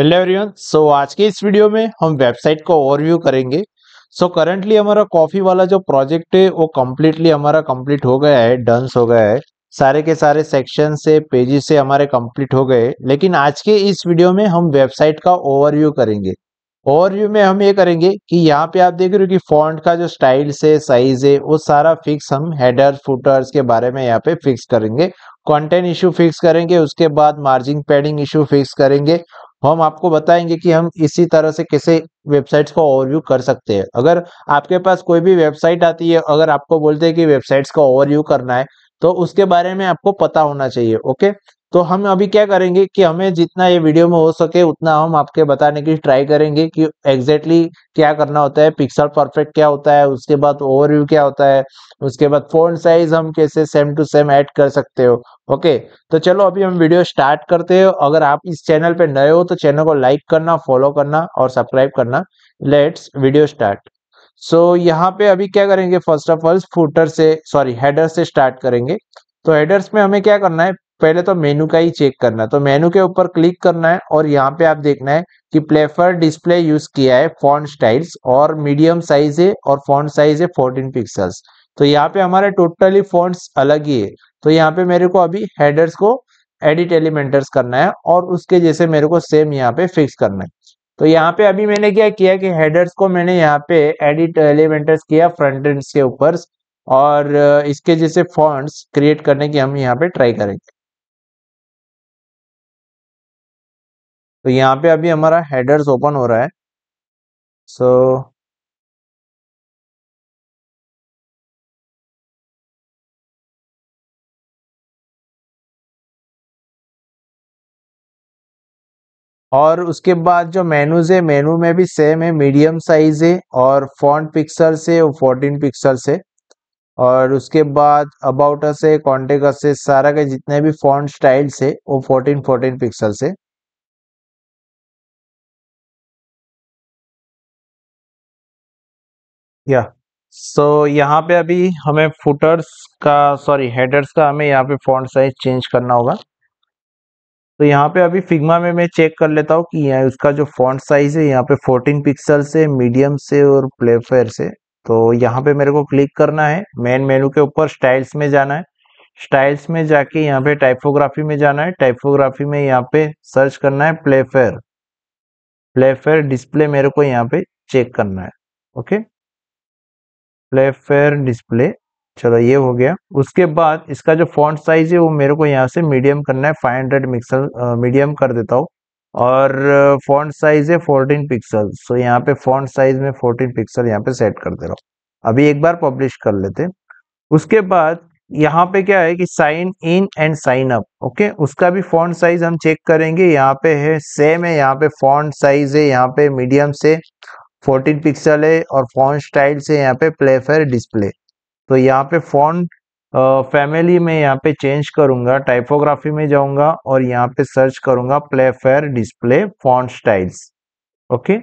Hello everyone so आज के इस वीडियो में हम वेबसाइट का ओवरव्यू करेंगे सो करंटली हमारा कॉफी वाला जो प्रोजेक्ट है वो कम्प्लीटली हमारा कंप्लीट हो गया है डंस हो गया है सारे के सारे सेक्शन से पेजेस से हमारे कंप्लीट हो गए लेकिन आज के इस वीडियो में हम वेबसाइट का ओवरव्यू करेंगे ओवरव्यू में हम ये करेंगे कि यहाँ पे आप देख रहे हो कि फॉन्ट का जो स्टाइल्स है साइज है वो सारा फिक्स हम हेडर फुटर्स के बारे में यहाँ पे फिक्स करेंगे कंटेंट इशू फिक्स करेंगे उसके बाद मार्जिन पैडिंग इशू फिक्स करेंगे हम आपको बताएंगे कि हम इसी तरह से कैसे वेबसाइट्स का ओवरव्यू कर सकते हैं अगर आपके पास कोई भी वेबसाइट आती है अगर आपको बोलते हैं कि वेबसाइट्स का ओवरव्यू करना है तो उसके बारे में आपको पता होना चाहिए ओके तो हम अभी क्या करेंगे कि हमें जितना ये वीडियो में हो सके उतना हम आपके बताने की ट्राई करेंगे कि एग्जैक्टली exactly क्या करना होता है पिक्सल परफेक्ट क्या होता है उसके बाद ओवरव्यू क्या होता है उसके बाद फोन साइज हम कैसे सेम टू सेम ऐड कर सकते हो ओके तो चलो अभी हम वीडियो स्टार्ट करते हो अगर आप इस चैनल पे नए हो तो चैनल को लाइक करना फॉलो करना और सब्सक्राइब करना let's video start so so, यहाँ पे अभी क्या करेंगे फर्स्ट ऑफ ऑल फूटर से सॉरी हेडर से स्टार्ट करेंगे तो हेडर्स में हमें क्या करना है पहले तो मेनू का ही चेक करना है तो मेनू के ऊपर क्लिक करना है और यहाँ पे आप देखना है कि प्लेफर डिस्प्ले यूज किया है फॉन्ट स्टाइल्स और मीडियम साइज है और फॉन्ट साइज है 14 पिक्सल्स तो यहाँ पे हमारे टोटली फॉन्ट्स अलग ही है तो यहाँ पे मेरे को अभी हेडर्स को एडिट एलिमेंटर्स करना है और उसके जैसे मेरे को सेम यहाँ पे फिक्स करना है तो यहाँ पे अभी मैंने क्या किया कि हेडर्स को मैंने यहाँ पे एडिट एलिमेंटर्स किया फ्रंट एंड के ऊपर और इसके जैसे फॉन्ट्स क्रिएट करने की हम यहाँ पे ट्राई करेंगे तो यहाँ पे अभी हमारा हेडर्स ओपन हो रहा है सो so, और उसके बाद जो मेनूज है मेनू में भी सेम है मीडियम साइज है और फॉन्ट पिक्सल से और फोर्टीन पिक्सल से और उसके बाद अबाउट से कॉन्टेक्ट अस सारा के जितने भी फॉन्ट स्टाइल्स है वो फोर्टीन फोर्टीन पिक्सल से या सो so, यहाँ पे अभी हमें फुटर्स का सॉरी हेडर्स का हमें यहाँ पे फॉन्ट साइज चेंज करना होगा तो यहाँ पे अभी फिग्मा में मैं चेक कर लेता हूँ कि यहाँ उसका जो फॉन्ट साइज है यहाँ पे 14 पिक्सल से मीडियम से और प्लेफेयर से तो यहाँ पे मेरे को क्लिक करना है मेन मेनू के ऊपर स्टाइल्स में जाना है स्टाइल्स में जाके यहाँ पे टाइपोग्राफी में जाना है टाइपोग्राफी में यहाँ पे सर्च करना है प्लेफेयर प्लेफेयर डिस्प्ले मेरे को यहाँ पे चेक करना है ओके okay? प्लेफेयर डिस्प्ले चलो ये हो गया उसके बाद इसका जो फॉन्ट साइज है वो मेरे को यहाँ से मीडियम करना है 500 हंड्रेड मिक्सल मीडियम कर देता हूँ और फॉन्ट साइज है 14 पिक्सल सो यहाँ पे फॉन्ट साइज में 14 पिक्सल यहाँ पे सेट कर दे रहा हूँ अभी एक बार पब्लिश कर लेते उसके बाद यहाँ पे क्या है कि sign in and sign up okay उसका भी फॉन्ट साइज हम चेक करेंगे यहाँ पे है सेम है यहाँ पे फॉन्ट साइज है यहाँ पे मीडियम से 14 पिक्सल है और फोन स्टाइल से यहाँ पे प्लेफेयर डिस्प्ले तो यहाँ पे फोन फैमिली में यहाँ पे चेंज करूंगा टाइपोग्राफी में जाऊंगा और यहाँ पे search play Playfair display font styles okay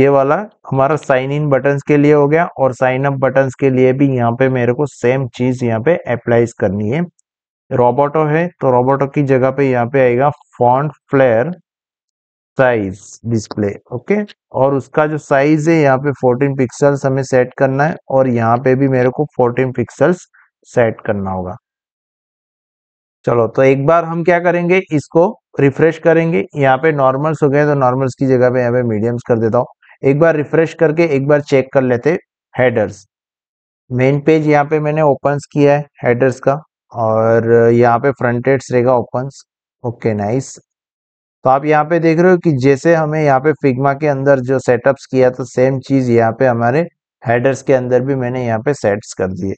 ये वाला हमारा साइन इन बटन के लिए हो गया और साइन अप बटन के लिए भी यहाँ पे मेरे को सेम चीज़ यहाँ पे अप्लाइज करनी है रोबोटो है तो रोबोटो की जगह पे यहाँ पे आएगा font flair size display okay और उसका जो साइज है यहाँ पे 14 पिक्सल्स हमें सेट करना है और यहाँ पे भी मेरे को 14 पिक्सल्स सेट करना होगा चलो तो एक बार हम क्या करेंगे इसको रिफ्रेश करेंगे यहाँ पे नॉर्मल्स हो गए तो नॉर्मल्स की जगह पे यहाँ पे मीडियम्स कर देता हूँ एक बार रिफ्रेश करके एक बार चेक कर लेते हेडर्स मेन पेज यहाँ पे मैंने ओपन किया है हेडर्स का और यहाँ पे फ्रंट एड्स रहेगा ओपन ओके नाइस तो आप यहाँ पे देख रहे हो कि जैसे हमें यहाँ पे फिग्मा के अंदर जो सेटअप्स किया तो सेम चीज यहाँ पे हमारे हेडर्स के अंदर भी मैंने यहाँ पे सेट्स कर दिए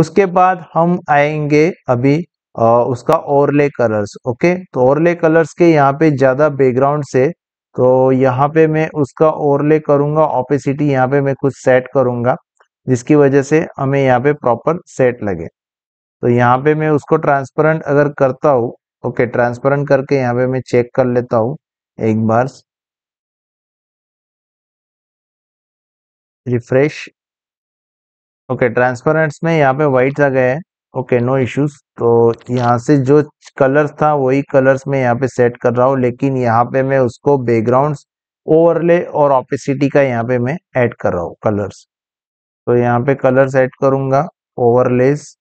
उसके बाद हम आएंगे अभी आ, उसका ओवरले कलर्स ओके तो ओवरले कलर्स के यहाँ पे ज्यादा बैकग्राउंड से तो यहाँ पे मैं उसका ओवरले करूंगा ऑपेसिटी यहाँ पे मैं कुछ सेट करूंगा जिसकी वजह से हमें यहाँ पे प्रॉपर सेट लगे तो यहाँ पे मैं उसको ट्रांसपेरेंट अगर करता हूँ ओके ट्रांसपेरेंट करके यहाँ पे मैं चेक कर लेता हूँ एक बार रिफ्रेश ओके ट्रांसपेरेंट्स में यहाँ पे व्हाइट आ गया है ओके नो इश्यूज तो यहाँ से जो कलर्स था वही कलर्स में यहाँ पे सेट कर रहा हूँ लेकिन यहाँ पे मैं उसको बैकग्राउंड ओवरले और ऑपिसिटी का यहाँ पे मैं ऐड कर रहा हूँ कलर्स तो यहाँ पे कलर्स ऐड करूंगा ओवरलेस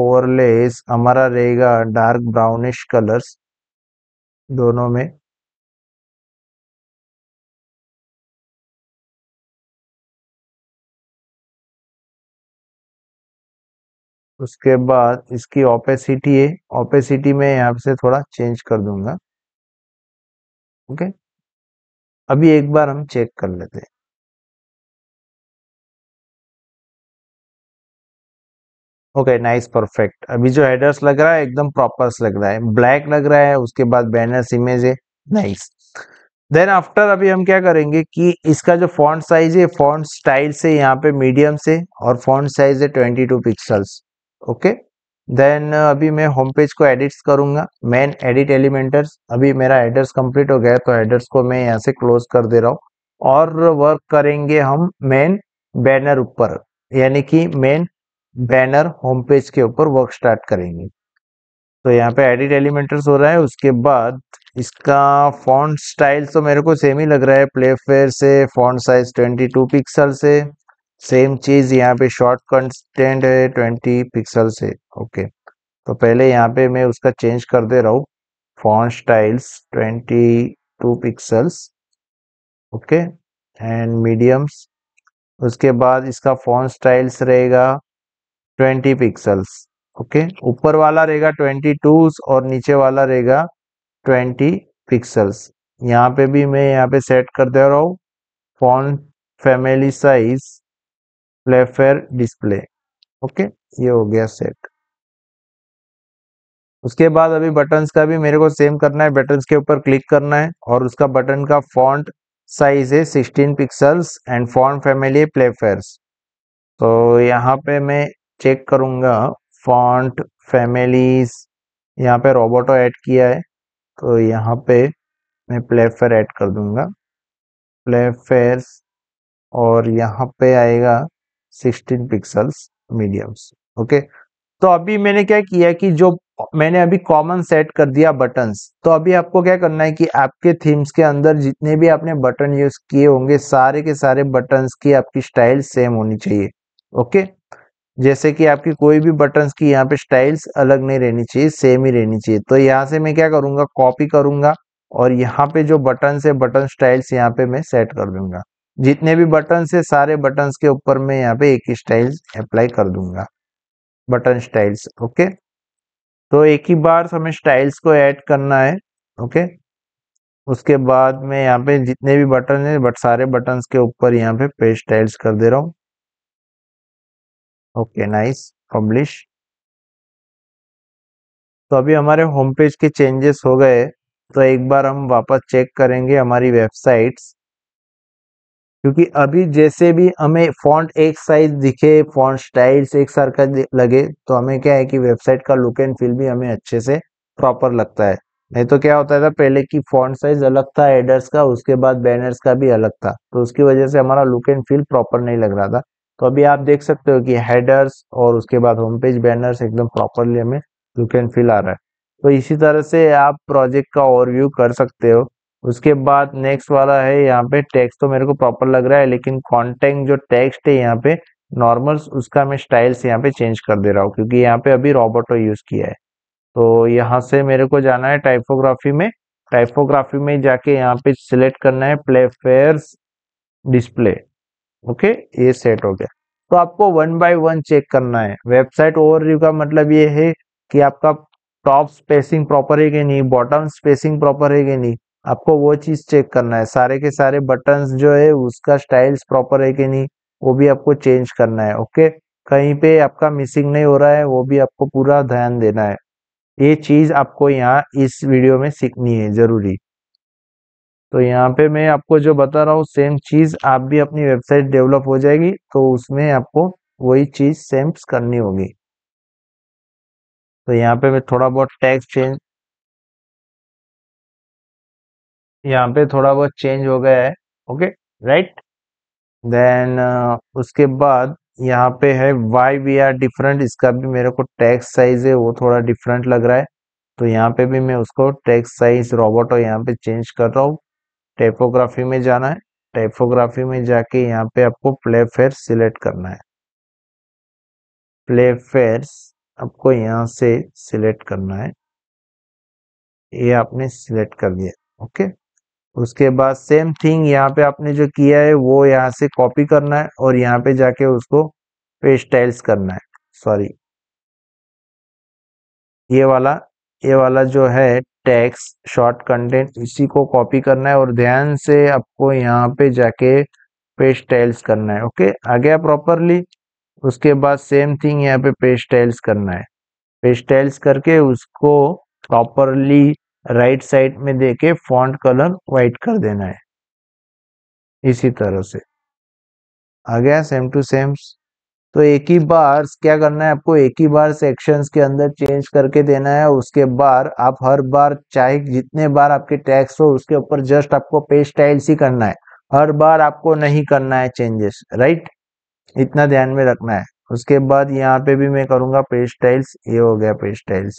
ओवरलेस हमारा रहेगा डार्क ब्राउनिश कलर्स दोनों में उसके बाद इसकी ओपेसिटी है ओपेसिटी में यहाँ से थोड़ा चेंज कर दूंगा ओके अभी एक बार हम चेक कर लेते हैं ओके नाइस परफेक्ट अभी जो हेडर्स लग रहा है एकदम प्रॉपर लग रहा है ब्लैक लग रहा है उसके बाद बैनर्स इमेज है नाइस देन आफ्टर अभी हम क्या करेंगे कि इसका जो फॉन्ट साइज है फॉन्ट स्टाइल से यहाँ पे मीडियम से और फॉन्ट साइज है twenty two pixels okay then अभी मैं होम पेज को एडिट्स करूंगा मेन एडिट एलिमेंटर्स अभी मेरा एड्रेस कंप्लीट हो गया तो एड्रेस को मैं यहाँ से क्लोज कर दे रहा हूँ और वर्क करेंगे हम मेन बैनर ऊपर यानी कि मेन बैनर होम पेज के ऊपर वर्क स्टार्ट करेंगे तो यहाँ पे एडिट एलिमेंटर्स हो रहा है उसके बाद इसका फॉन्ट स्टाइल तो मेरे को सेम ही लग रहा है प्लेफेयर से फॉन्ट साइज 22 पिक्सल से सेम चीज यहाँ पे शॉर्ट कंटेंट है 20 पिक्सल से ओके तो पहले यहाँ पे मैं उसका चेंज कर दे रहा हूँ font styles 22 pixels okay and mediums उसके बाद इसका फॉन्ट स्टाइल्स रहेगा ट्वेंटी पिक्सल्स ओके ऊपर वाला रहेगा ट्वेंटी टू और नीचे वाला रहेगा ट्वेंटी पिक्सल्स यहाँ पे भी मैं यहाँ पे सेट कर दे रहा हूँ font family size Playfair display okay ये हो गया सेट उसके बाद अभी बटन्स का भी मेरे को सेम करना है बटन्स के ऊपर क्लिक करना है और उसका बटन का फॉन्ट साइज है 16 pixels and font family Playfair's तो यहाँ पे मैं चेक करूंगा फॉन्ट फैमिलीज यहाँ पे रोबोटो ऐड किया है तो यहाँ पे मैं प्लेफेयर ऐड कर दूंगा प्लेफेयर और यहाँ पे आएगा 16 पिक्सल्स मीडियम्स ओके तो अभी मैंने क्या किया कि जो मैंने अभी कॉमन सेट कर दिया बटन्स तो अभी आपको क्या करना है कि आपके थीम्स के अंदर जितने भी आपने बटन यूज किए होंगे सारे के सारे बटन्स की आपकी स्टाइल सेम होनी चाहिए ओके जैसे कि आपकी कोई भी बटन की यहाँ पे स्टाइल्स अलग नहीं रहनी चाहिए सेम ही रहनी चाहिए तो यहाँ से मैं क्या करूंगा कॉपी करूंगा और यहाँ पे जो बटन है बटन स्टाइल्स यहाँ पे मैं सेट कर दूंगा जितने भी बटन है सारे बटन के ऊपर मैं यहाँ पे एक ही स्टाइल्स अप्लाई कर दूंगा बटन स्टाइल्स ओके तो एक ही बार हमें स्टाइल्स को ऐड करना है ओके उसके बाद मैं यहाँ पे जितने भी बटन है बट सारे बटन के ऊपर यहाँ पे पेज स्टाइल्स कर दे रहा हूँ ओके नाइस पब्लिश तो अभी हमारे होम पेज के चेंजेस हो गए तो एक बार हम वापस चेक करेंगे हमारी वेबसाइट्स क्योंकि अभी जैसे भी हमें फॉन्ट एक साइज दिखे फॉन्ट स्टाइल्स एक सार का लगे तो हमें क्या है कि वेबसाइट का लुक एंड फील भी हमें अच्छे से प्रॉपर लगता है नहीं तो क्या होता था पहले की फॉन्ट साइज अलग था एडर्स का उसके बाद बैनर्स का भी अलग था तो उसकी वजह से हमारा लुक एंड फील प्रॉपर नहीं लग रहा था तो अभी आप देख सकते हो कि हेडर्स और उसके बाद होम पेज बैनर्स एकदम प्रॉपरली हमें लुक एंड फील आ रहा है तो इसी तरह से आप प्रोजेक्ट का ओवरव्यू कर सकते हो उसके बाद नेक्स्ट वाला है यहाँ पे टेक्स्ट तो मेरे को प्रॉपर लग रहा है लेकिन कॉन्टेक्ट जो टेक्स्ट है यहाँ पे नॉर्मल उसका मैं स्टाइल्स यहाँ पे चेंज कर दे रहा हूँ क्योंकि यहाँ पे अभी रोबोटो यूज किया है तो यहाँ से मेरे को जाना है टाइपोग्राफी में टाइपोग्राफी में जाके यहाँ पे सिलेक्ट करना है प्ले फेयर डिस्प्ले ओके ये सेट हो गया तो आपको वन बाय वन चेक करना है वेबसाइट ओवरव्यू का मतलब ये है कि आपका टॉप स्पेसिंग प्रॉपर है कि नहीं बॉटम स्पेसिंग प्रॉपर है कि नहीं आपको वो चीज चेक करना है सारे के सारे बटन जो है उसका स्टाइल्स प्रॉपर है कि नहीं वो भी आपको चेंज करना है ओके कहीं पे आपका मिसिंग नहीं हो रहा है वो भी आपको पूरा ध्यान देना है ये चीज आपको यहाँ इस वीडियो में सीखनी है जरूरी तो यहाँ पे मैं आपको जो बता रहा हूँ सेम चीज़ आप भी अपनी वेबसाइट डेवलप हो जाएगी तो उसमें आपको वही चीज़ सेम करनी होगी तो यहाँ पे मैं थोड़ा बहुत टैक्स चेंज यहाँ पे थोड़ा बहुत चेंज हो गया है ओके राइट देन उसके बाद यहाँ पे है वाई वी आर डिफरेंट इसका भी मेरे को टैक्स साइज है वो थोड़ा डिफरेंट लग रहा है तो यहाँ पे भी मैं उसको टैक्स साइज और यहाँ पे चेंज कर रहा हूँ टेपोग्राफी में जाना है टेपोग्राफी में जाके यहाँ पे आपको प्ले फेयर सिलेक्ट करना है प्ले फेयर आपको यहाँ से सिलेक्ट करना है ये आपने सिलेक्ट कर दिया ओके उसके बाद सेम थिंग यहाँ पे आपने जो किया है वो यहाँ से कॉपी करना है और यहाँ पे जाके उसको पेस्टाइल्स करना है सॉरी ये वाला ये वाला जो है टैक्स शॉर्ट कंटेंट इसी को कॉपी करना है और ध्यान से आपको यहाँ पे जाके पेज करना है ओके आ गया प्रॉपरली उसके बाद सेम थिंग यहाँ पे पेज करना है पेस्टाइल्स करके उसको प्रॉपरली राइट साइड में देके फॉन्ट कलर व्हाइट कर देना है इसी तरह से आ गया सेम टू सेम्स तो एक ही बार क्या करना है आपको एक ही बार सेक्शंस के अंदर चेंज करके देना है उसके बाद आप हर बार चाहे जितने बार आपके टैक्स हो उसके ऊपर जस्ट आपको पे स्टाइल्स ही करना है हर बार आपको नहीं करना है चेंजेस राइट इतना ध्यान में रखना है उसके बाद यहाँ पे भी मैं करूँगा पे स्टाइल्स ये हो गया पे स्टाइल्स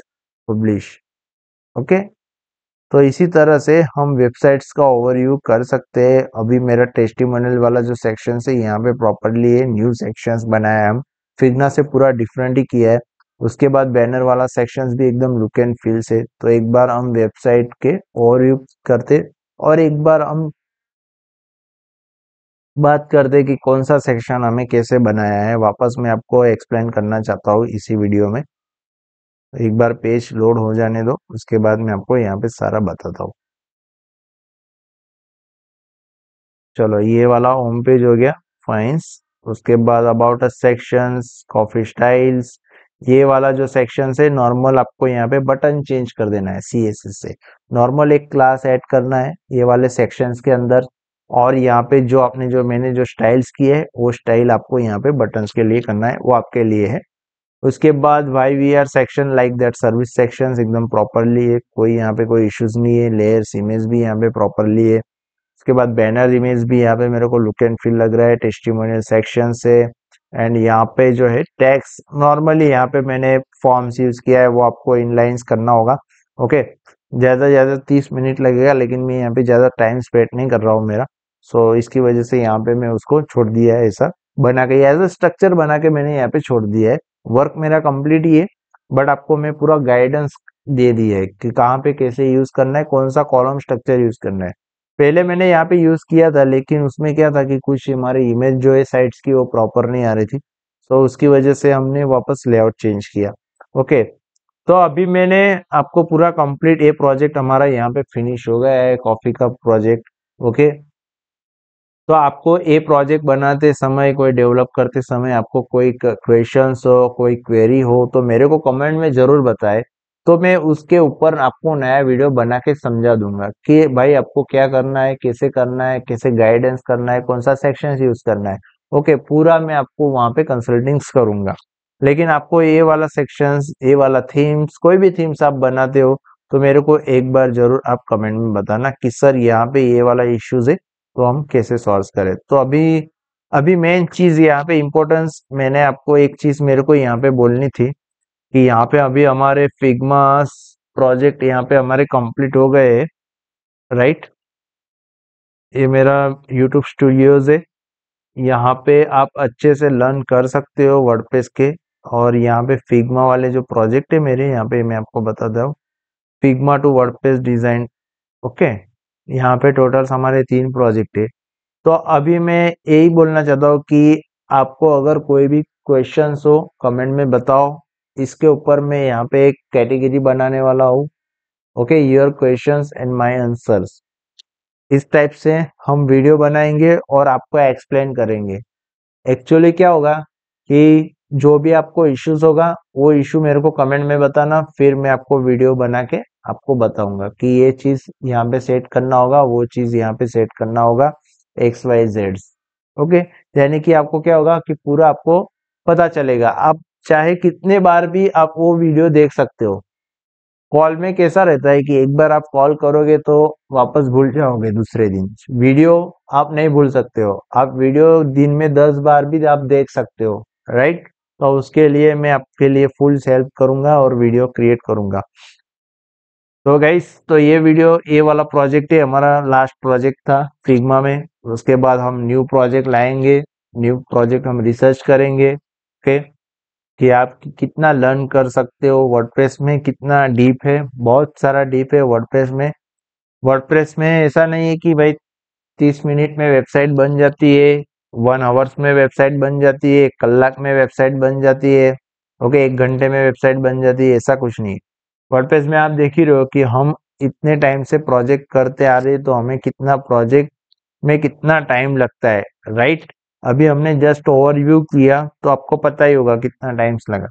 पब्लिश ओके तो इसी तरह से हम वेबसाइट्स का ओवरव्यू कर सकते हैं अभी मेरा टेस्टिमोनियल वाला जो सेक्शन है यहाँ पे प्रॉपरली न्यू सेक्शंस बनाया हम फिगना से पूरा डिफरेंट ही किया है उसके बाद बैनर वाला सेक्शंस भी एकदम लुक एंड फील से तो एक बार हम वेबसाइट के ओवरव्यू करते और एक बार हम बात करते कि कौन सा सेक्शन हमें कैसे बनाया है वापस मैं आपको एक्सप्लेन करना चाहता हूँ इसी वीडियो में एक बार पेज लोड हो जाने दो उसके बाद मैं आपको यहाँ पे सारा बताता हूँ चलो ये वाला होम पेज हो गया फाइन्स उसके बाद about a section copy styles ये वाला जो सेक्शन है नॉर्मल आपको यहाँ पे बटन चेंज कर देना है सी एस एस से नॉर्मल एक क्लास ऐड करना है ये वाले सेक्शन के अंदर और यहाँ पे जो आपने जो मैंने जो स्टाइल्स किए है वो स्टाइल आपको यहाँ पे बटन के लिए करना है वो आपके लिए है उसके बाद why we are section like that service section एकदम प्रॉपरली है कोई यहाँ पे कोई इश्यूज नहीं है लेयर्स इमेज भी यहाँ पे प्रॉपरली है उसके बाद बैनर इमेज भी यहाँ पे मेरे को लुक एंड फील लग रहा है टेस्टिमोनियल सेक्शन से एंड यहाँ पे जो है टैक्स नॉर्मली यहाँ पे मैंने फॉर्म्स यूज किया है वो आपको इनलाइंस करना होगा ओके ज़्यादा ज़्यादा तीस मिनट लगेगा लेकिन मैं यहाँ पे ज़्यादा टाइम स्पेंड नहीं कर रहा हूँ मेरा सो so, इसकी वजह से यहाँ पे मैं उसको छोड़ दिया है ऐसा बना के एज अ स्ट्रक्चर बना के मैंने यहाँ पे छोड़ दिया है वर्क मेरा कंप्लीट ही है बट आपको मैं पूरा गाइडेंस दे दी है कि कहाँ पे कैसे यूज करना है कौन सा कॉलम स्ट्रक्चर यूज करना है पहले मैंने यहाँ पे यूज किया था लेकिन उसमें क्या था कि कुछ हमारे इमेज जो है साइट्स की वो प्रॉपर नहीं आ रही थी सो उसकी वजह से हमने वापस लेआउट चेंज किया ओके तो अभी मैंने आपको पूरा कंप्लीट ये प्रोजेक्ट हमारा यहाँ पे फिनिश हो गया है कॉफी का प्रोजेक्ट ओके okay? तो आपको ये प्रोजेक्ट बनाते समय कोई डेवलप करते समय आपको कोई क्वेश्चन हो कोई क्वेरी हो तो मेरे को कमेंट में ज़रूर बताए तो मैं उसके ऊपर आपको नया वीडियो बना के समझा दूंगा कि भाई आपको क्या करना है कैसे करना है कैसे गाइडेंस करना है कौन सा सेक्शन यूज करना है ओके पूरा मैं आपको वहां पे कंसल्टिंग्स करूंगा लेकिन आपको ये वाला सेक्शंस ये वाला थीम्स कोई भी थीम्स आप बनाते हो तो मेरे को एक बार जरूर आप कमेंट में बताना कि सर यहाँ पे ये वाला इश्यूज है तो हम कैसे सॉल्व करें तो अभी अभी मेन चीज यहाँ पे इम्पोर्टेंस मैंने आपको एक चीज मेरे को यहाँ पे बोलनी थी कि यहाँ पे अभी हमारे फिग्मास प्रोजेक्ट यहाँ पे हमारे कंप्लीट हो गए राइट ये मेरा यूट्यूब स्टूडियोज है यहाँ पे आप अच्छे से लर्न कर सकते हो वर्डप्रेस के और यहाँ पे फिग्मा वाले जो प्रोजेक्ट है मेरे यहाँ पे मैं आपको बता दू Figma to WordPress design okay यहाँ पे टोटल हमारे तीन प्रोजेक्ट है तो अभी मैं यही बोलना चाहता हूँ कि आपको अगर कोई भी क्वेश्चन हो कमेंट में बताओ इसके ऊपर मैं यहाँ पे एक कैटेगरी बनाने वाला हूँ okay your question and my answers इस टाइप से हम वीडियो बनाएंगे और आपको एक्सप्लेन करेंगे एक्चुअली क्या होगा कि जो भी आपको इश्यूज होगा वो इश्यू मेरे को कमेंट में बताना फिर मैं आपको वीडियो बना के आपको बताऊंगा कि ये चीज यहाँ पे सेट करना होगा वो चीज यहाँ पे सेट करना होगा एक्स वाई जेड ओके यानी कि आपको क्या होगा कि पूरा आपको पता चलेगा आप चाहे कितने बार भी आप वो वीडियो देख सकते हो कॉल में कैसा रहता है कि एक बार आप कॉल करोगे तो वापस भूल जाओगे दूसरे दिन वीडियो आप नहीं भूल सकते हो आप वीडियो दिन में दस बार भी आप देख सकते हो राइट तो उसके लिए मैं आपके लिए फुल हेल्प करूंगा और वीडियो क्रिएट करूंगा तो गाइस तो ये वीडियो ये वाला प्रोजेक्ट है हमारा लास्ट प्रोजेक्ट था फिग्मा में उसके बाद हम न्यू प्रोजेक्ट लाएंगे न्यू प्रोजेक्ट हम रिसर्च करेंगे ओके कि आप कितना लर्न कर सकते हो वर्डप्रेस में कितना डीप है बहुत सारा डीप है वर्डप्रेस में वर्डप्रेस में ऐसा नहीं है कि भाई तीस मिनट में वेबसाइट बन जाती है वन आवर्स में वेबसाइट बन जाती है एक कलाक में वेबसाइट बन जाती है ओके एक घंटे में वेबसाइट बन जाती है ऐसा कुछ नहीं वर्डप्रेस में आप देख ही रहे हो कि हम इतने टाइम से प्रोजेक्ट करते आ रहे तो हमें कितना प्रोजेक्ट में कितना टाइम लगता है राइट अभी हमने जस्ट ओवरव्यू किया तो आपको पता ही होगा कितना टाइम लगा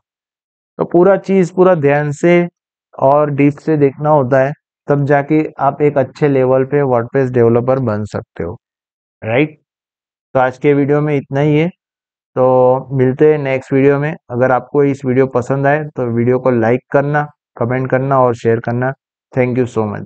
तो पूरा चीज पूरा ध्यान से और डीप से देखना होता है तब जाके आप एक अच्छे लेवल पे वर्डप्रेस डेवलपर बन सकते हो राइट तो आज के वीडियो में इतना ही है तो मिलते हैं नेक्स्ट वीडियो में अगर आपको इस वीडियो पसंद आए तो वीडियो को लाइक करना कमेंट करना और शेयर करना थैंक यू सो मच